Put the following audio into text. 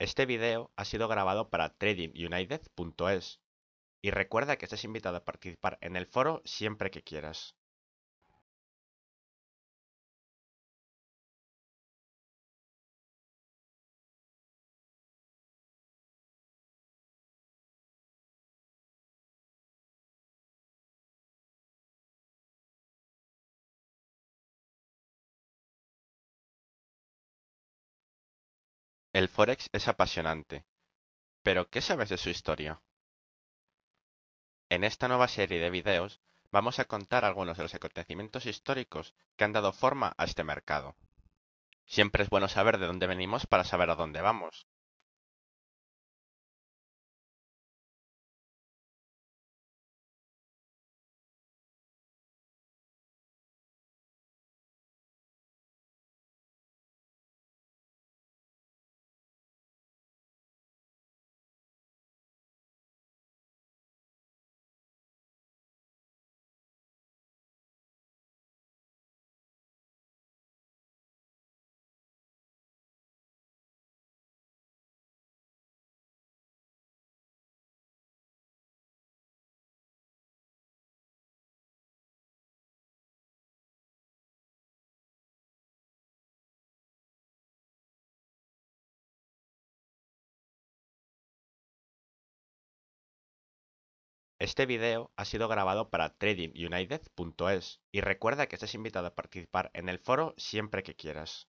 Este video ha sido grabado para tradingunited.es y recuerda que estás invitado a participar en el foro siempre que quieras. El forex es apasionante, pero ¿qué sabes de su historia? En esta nueva serie de videos vamos a contar algunos de los acontecimientos históricos que han dado forma a este mercado. Siempre es bueno saber de dónde venimos para saber a dónde vamos, Este video ha sido grabado para tradingunited.es y recuerda que estás invitado a participar en el foro siempre que quieras.